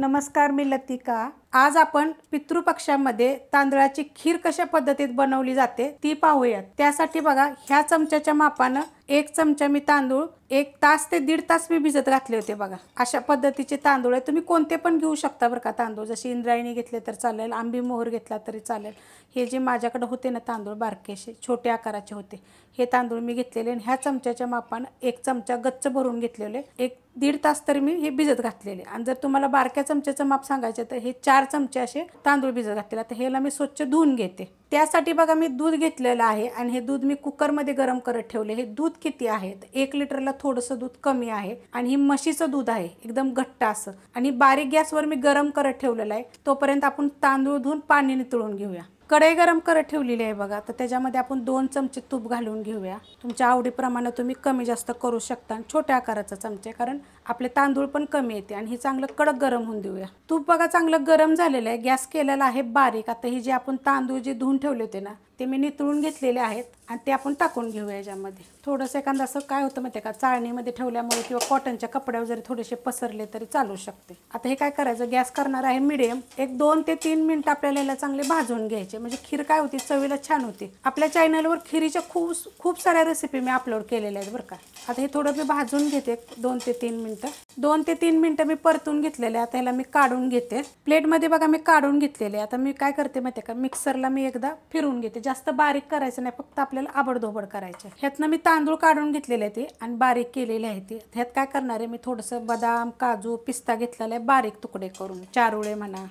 नमस्कार मी लतिका आज आपण पितृपक्षामध्ये तांदळाची खीर कशा पद्धतीत बनवली जाते ती पाहूयात त्यासाठी बघा ह्या चमच्याच्या मापानं एक चमचा मी तांदूळ एक तास ते दीड तास मी भिजत घातले होते बघा अशा पद्धतीचे तांदूळ आहे तुम्ही कोणते पण घेऊ शकता बरं का तांदूळ जसे इंद्रायणी घेतले तर चालेल आंबी मोहर घेतला तरी चालेल हे जे माझ्याकडे होते ना तांदूळ बारकेशे छोट्या आकाराचे होते हे तांदूळ मी घेतलेले आणि ह्या चमच्याच्या मापानं एक चमचा गच्च भरून घेतलेले एक दीड तास तरी मी हे भिजत घातलेले आणि जर तुम्हाला बारक्या चमच्याचं माप सांगायचं तर हे चार चार चमचे असे तांदूळ भिजत घातलेला तर ह्याला मी स्वच्छ धुवून घेते त्यासाठी बघा मी दूध घेतलेलं आहे आणि हे दूध मी कुकरमध्ये गरम करत ठेवले हे दूध किती आहे एक लिटरला थोडंसं दूध कमी आहे आणि हे म्हशीचं दूध आहे एकदम घट्ट असं आणि बारीक गॅसवर मी गरम करत ठेवलेलं आहे तोपर्यंत आपण तांदूळ धुवून पाणी नितळून घेऊया कढई गरम करत ठेवलेली आहे बघा तर त्याच्यामध्ये आपण दोन चमचे तूप घालून घेऊया तुमच्या आवडीप्रमाणे तुम्ही कमी जास्त करू शकता आणि छोट्या आकाराचा चमचे कारण आपले तांदूळ पण कमी येते आणि हे चांगलं कडक गरम होऊन देऊया तूप बघा चांगलं गरम झालेलं आहे गॅस केलेला आहे बारीक आता हे जे आपण तांदूळ जे धुवून ठेवले होते ना ते मी नितळून घेतलेले आहेत आणि ते आपण टाकून घेऊया याच्यामध्ये थोडंसं एखादं असं काय होतं माहिती का चाळणीमध्ये ठेवल्यामुळे किंवा कॉटनच्या कपड्यावर जरी थोडेसे पसरले तरी चालू शकते आता हे काय करायचं गॅस करणार आहे मिडियम एक दोन ते तीन मिनटं आपल्याला याला चांगले भाजून घ्यायचे म्हणजे खीर काय होती चवीला छान होती आपल्या चॅनलवर खिरीच्या खूप खूप साऱ्या रेसिपी मी अपलोड केलेल्या आहेत बरं का आता हे थोडं मी भाजून घेते दोन ते तीन मिनटं दोन ते तीन मिनटं मी परतून घेतलेले आता ह्याला मी काढून घेते प्लेटमध्ये बघा मी काढून घेतलेले आता मी काय करते माहिती का मिक्सरला मी एकदा फिरून घेते जास्त बारीक करायचं नाही फक्त आपल्याला आबडधोबड करायचं ह्यातनं मी तांदूळ काढून घेतलेले ते आणि बारीक केलेले आहे ते ह्यात काय करणार आहे मी थोडंसं बदाम काजू पिस्ता घेतलेला आहे बारीक तुकडे करून चारुळे म्हणा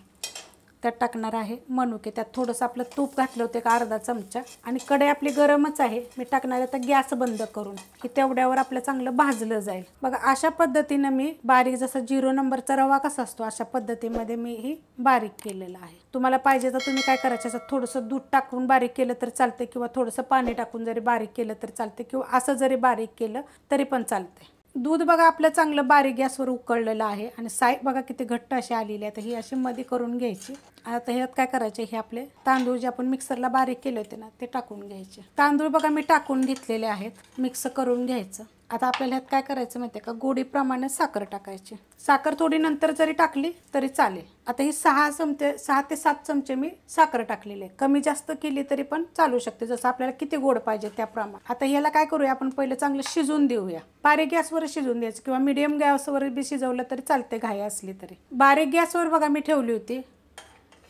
त्यात टाकणार आहे मनुके त्यात थोडंसं आपलं तूप घातलं होतं का अर्धा चमचा आणि कढई आपली गरमच आहे मी टाकणार आहे तर गॅस बंद करून की तेवढ्यावर आपलं चांगलं भाजलं जाईल बघा अशा पद्धतीनं मी बारीक जसं झिरो नंबरचा रवा कसा असतो अशा पद्धतीमध्ये मी ही बारीक केलेला आहे तुम्हाला पाहिजे तर तुम्ही काय करायचं असं थोडंसं दूध टाकून बारीक केलं तर चालते किंवा थोडंसं पाणी टाकून जरी बारीक केलं तर चालते किंवा असं जरी बारीक केलं तरी पण चालते दूध बघा आपलं चांगलं बारीक गॅसवर उकळलेलं आहे आणि साय बघा किती घट्ट अशी आलेली आहे तर ही अशी मध्ये करून घ्यायची आता ह्यात काय करायचे हे आपले तांदूळ जे आपण मिक्सरला बारीक केले होते ना ते टाकून घ्यायचे तांदूळ बघा मी टाकून घेतलेले आहेत मिक्स करून घ्यायचं आता आपल्याला ह्यात काय करायचं माहिती आहे का गोडीप्रमाणे साखर टाकायची साखर थोडी नंतर जरी टाकली तरी चालेल आता ही सहा चमचे सहा ते सात चमचे मी साखर टाकलेले आहे कमी जास्त केली तरी पण चालू शकते जसं आपल्याला किती गोड पाहिजे त्याप्रमाणे आता ह्याला काय करूया आपण पहिलं चांगलं शिजून देऊया बारीक गॅसवर शिजून द्यायचं किंवा मिडियम गॅसवर बी शिजवलं तरी चालते घाई असली तरी बारीक गॅसवर बघा मी ठेवली होती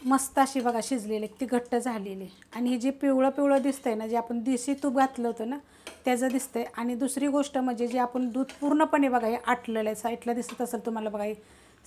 मस्त अशी बघा शिजलेली ती घट्ट झालेली आणि ही जे पिवळं पिवळं दिसतंय ना जे आपण देशी तूप घातलं होतं ना त्याचं दिसतंय आणि दुसरी गोष्ट म्हणजे जे आपण दूध पूर्णपणे बघा हे आटलेलं आहे साईडला दिसत असेल तुम्हाला बघा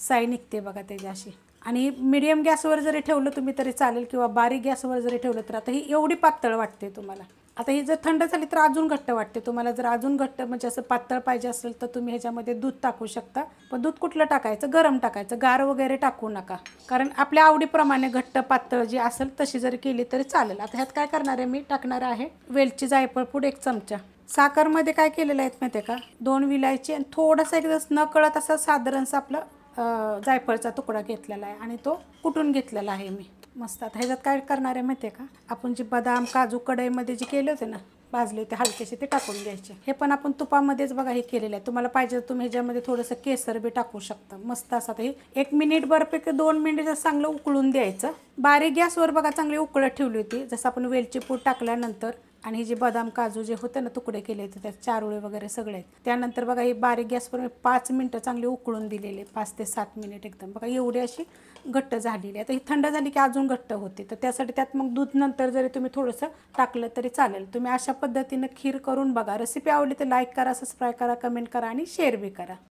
साई निघते बघा त्याच्याशी आणि मिडियम गॅसवर जरी ठेवलं तुम्ही तरी चालेल किंवा बारीक गॅसवर जरी ठेवलं तर आता ही एवढी पातळ वाटते तुम्हाला आता ही जर थंड झाली तर अजून घट्ट वाटते तुम्हाला जर अजून घट्ट म्हणजे असं पातळ पाहिजे असेल तर तुम्ही ह्याच्यामध्ये दूध टाकू शकता पण दूध कुठलं टाकायचं गरम टाकायचं गार वगैरे टाकू नका कारण आपल्या आवडीप्रमाणे घट्ट पातळ जी असेल तशी जरी केली तरी चालेल आता ह्यात काय करणार आहे मी टाकणार आहे वेलची जायफळ पूड एक चमचा साखरमध्ये काय केलेलं आहेत माहिती आहे का दोन विलायची आणि थोडासा एकदम न कळत असा साधारणसा आपलं जायफळचा तुकडा घेतलेला आहे आणि तो कुटून घेतलेला आहे मी मस्त आता ह्याच्यात काय करणार आहे माहिती आहे का आपण जे बदाम काजू कढईमध्ये जे केले होते ना भाजले होते हलकेसे ते टाकून घ्यायचे हे पण आपण तुपामध्येच बघा हे केलेलं आहे तुम्हाला पाहिजे तर तुम्ही ह्याच्यामध्ये थोडंसं केसर बी टाकू शकता मस्त असं हे एक मिनिट बरपैकी दोन मिनिट चांगलं उकळून द्यायचं बारीक गॅसवर बघा चांगली उकळत ठेवली होती जसं आपण वेलची पूड टाकल्यानंतर आणि जे बदाम काजू जे होते ना तुकडे केले होते त्यात चारोळे वगैरे सगळे त्यानंतर बघा हे बारीक गॅसवर मी पाच मिनटं चांगली उकळून दिलेले पाच ते सात मिनिट एकदम बघा एवढी अशी घट्ट झालेली आता ही थंड झाली की अजून घट्ट होते तर त्यासाठी त्यात मग दूध नंतर जरी तुम्ही थोडंसं टाकलं तरी चालेल तुम्ही अशा पद्धतीनं खीर करून बघा रेसिपी आवडली तर लाईक करा सबस्क्राईब करा कमेंट करा आणि शेअर बी करा